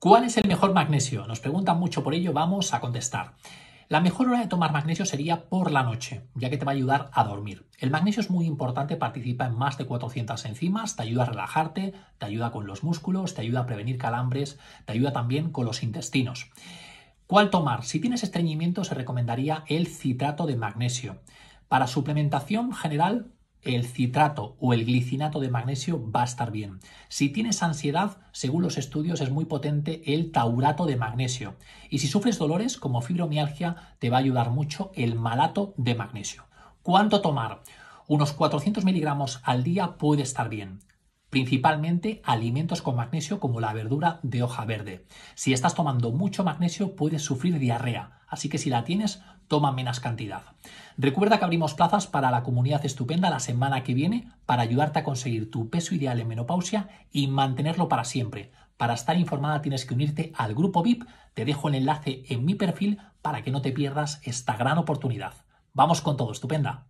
¿Cuál es el mejor magnesio? Nos preguntan mucho por ello, vamos a contestar. La mejor hora de tomar magnesio sería por la noche, ya que te va a ayudar a dormir. El magnesio es muy importante, participa en más de 400 enzimas, te ayuda a relajarte, te ayuda con los músculos, te ayuda a prevenir calambres, te ayuda también con los intestinos. ¿Cuál tomar? Si tienes estreñimiento se recomendaría el citrato de magnesio. Para suplementación general el citrato o el glicinato de magnesio va a estar bien. Si tienes ansiedad, según los estudios, es muy potente el taurato de magnesio. Y si sufres dolores como fibromialgia, te va a ayudar mucho el malato de magnesio. ¿Cuánto tomar? Unos 400 miligramos al día puede estar bien principalmente alimentos con magnesio como la verdura de hoja verde. Si estás tomando mucho magnesio puedes sufrir diarrea, así que si la tienes toma menos cantidad. Recuerda que abrimos plazas para la comunidad estupenda la semana que viene para ayudarte a conseguir tu peso ideal en menopausia y mantenerlo para siempre. Para estar informada tienes que unirte al grupo VIP, te dejo el enlace en mi perfil para que no te pierdas esta gran oportunidad. Vamos con todo, estupenda.